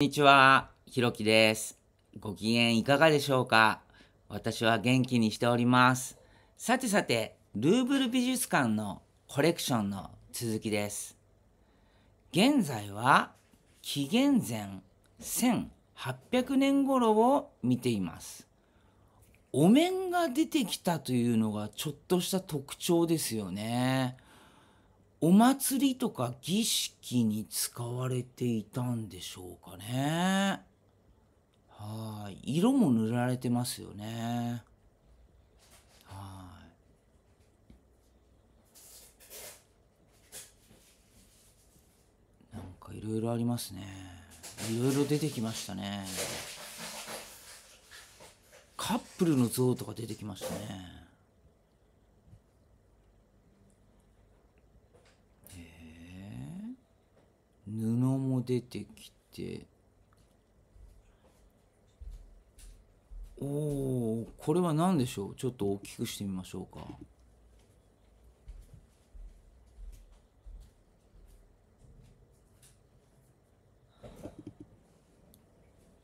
こんにちは、ひろきです。ご機嫌いかがでしょうか私は元気にしております。さてさて、ルーブル美術館のコレクションの続きです。現在は紀元前1800年頃を見ています。お面が出てきたというのがちょっとした特徴ですよね。お祭りとか儀式に使われていたんでしょうかね。はい。色も塗られてますよね。はい。なんかいろいろありますね。いろいろ出てきましたね。カップルの像とか出てきましたね。布も出てきておおこれは何でしょうちょっと大きくしてみましょうか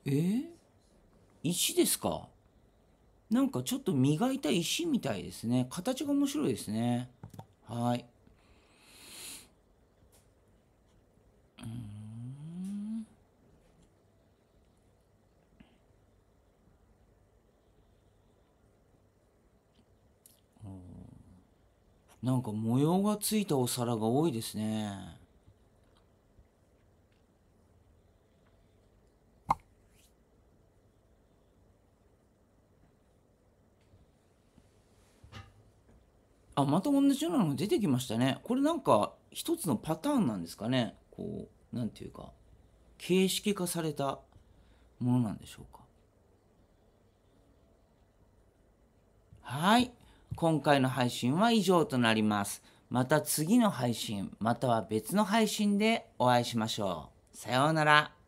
えー、石ですかなんかちょっと磨いた石みたいですね形が面白いですねはいなんか模様がついたお皿が多いですね。あ、また同じようなのが出てきましたね。これなんか一つのパターンなんですかね。こう、なんていうか、形式化されたものなんでしょうか。はい。今回の配信は以上となります。また次の配信、または別の配信でお会いしましょう。さようなら。